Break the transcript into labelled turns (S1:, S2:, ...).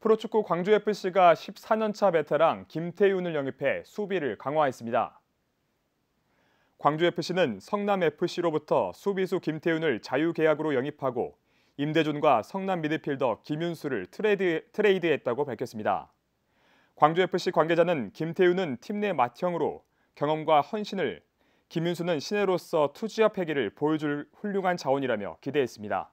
S1: 프로축구 광주FC가 14년차 베테랑 김태윤을 영입해 수비를 강화했습니다. 광주FC는 성남FC로부터 수비수 김태윤을 자유계약으로 영입하고 임대준과 성남 미드필더 김윤수를 트레이드, 트레이드했다고 밝혔습니다. 광주FC 관계자는 김태윤은 팀 내 맏형으로 경험과 헌신을, 김윤수는 시내로서 투지와 패기를 보여줄 훌륭한 자원이라며 기대했습니다.